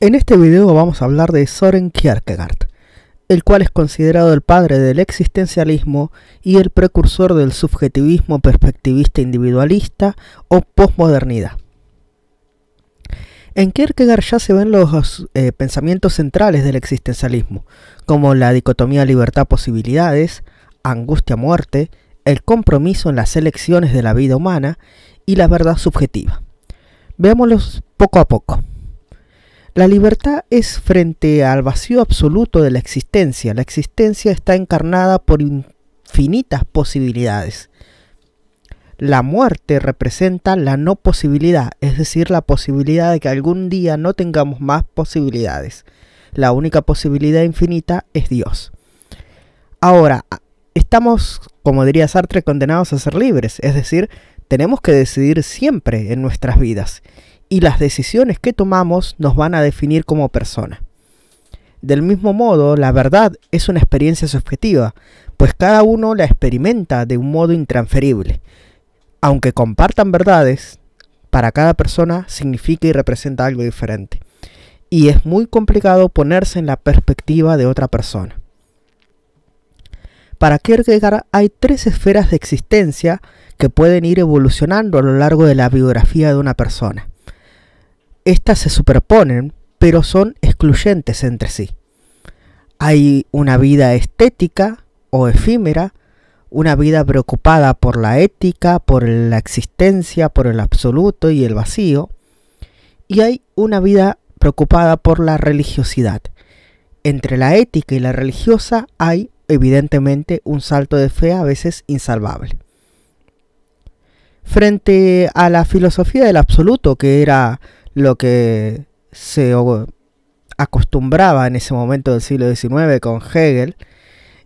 En este video vamos a hablar de Soren Kierkegaard, el cual es considerado el padre del existencialismo y el precursor del subjetivismo perspectivista individualista o posmodernidad. En Kierkegaard ya se ven los eh, pensamientos centrales del existencialismo, como la dicotomía libertad-posibilidades, angustia-muerte, el compromiso en las elecciones de la vida humana y la verdad subjetiva. Veámoslos poco a poco. La libertad es frente al vacío absoluto de la existencia. La existencia está encarnada por infinitas posibilidades. La muerte representa la no posibilidad, es decir, la posibilidad de que algún día no tengamos más posibilidades. La única posibilidad infinita es Dios. Ahora, estamos, como diría Sartre, condenados a ser libres, es decir, tenemos que decidir siempre en nuestras vidas y las decisiones que tomamos nos van a definir como persona. Del mismo modo, la verdad es una experiencia subjetiva, pues cada uno la experimenta de un modo intransferible. Aunque compartan verdades, para cada persona significa y representa algo diferente. Y es muy complicado ponerse en la perspectiva de otra persona. Para Kierkegaard hay tres esferas de existencia que pueden ir evolucionando a lo largo de la biografía de una persona. Estas se superponen, pero son excluyentes entre sí. Hay una vida estética o efímera, una vida preocupada por la ética, por la existencia, por el absoluto y el vacío, y hay una vida preocupada por la religiosidad. Entre la ética y la religiosa hay evidentemente un salto de fe a veces insalvable. Frente a la filosofía del absoluto, que era lo que se acostumbraba en ese momento del siglo XIX con Hegel,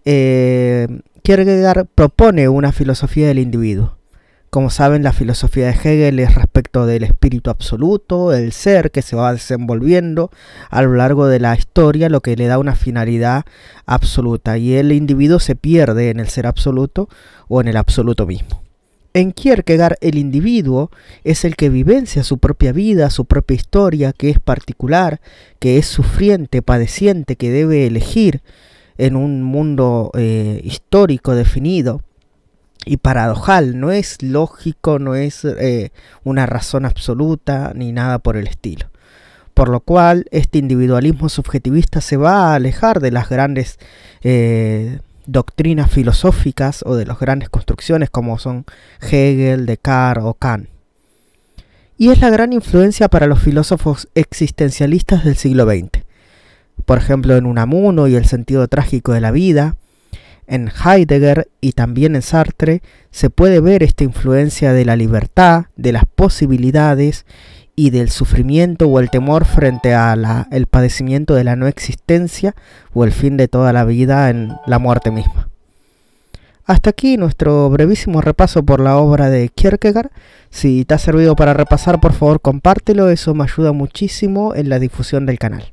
eh, Kierkegaard propone una filosofía del individuo. Como saben, la filosofía de Hegel es respecto del espíritu absoluto, el ser que se va desenvolviendo a lo largo de la historia, lo que le da una finalidad absoluta. Y el individuo se pierde en el ser absoluto o en el absoluto mismo. En Kierkegaard el individuo es el que vivencia su propia vida, su propia historia, que es particular, que es sufriente, padeciente, que debe elegir en un mundo eh, histórico definido y paradojal. No es lógico, no es eh, una razón absoluta ni nada por el estilo. Por lo cual este individualismo subjetivista se va a alejar de las grandes... Eh, doctrinas filosóficas o de las grandes construcciones como son Hegel, Descartes o Kant. Y es la gran influencia para los filósofos existencialistas del siglo XX. Por ejemplo, en Unamuno y el sentido trágico de la vida, en Heidegger y también en Sartre se puede ver esta influencia de la libertad, de las posibilidades y del sufrimiento o el temor frente al padecimiento de la no existencia o el fin de toda la vida en la muerte misma. Hasta aquí nuestro brevísimo repaso por la obra de Kierkegaard. Si te ha servido para repasar, por favor compártelo, eso me ayuda muchísimo en la difusión del canal.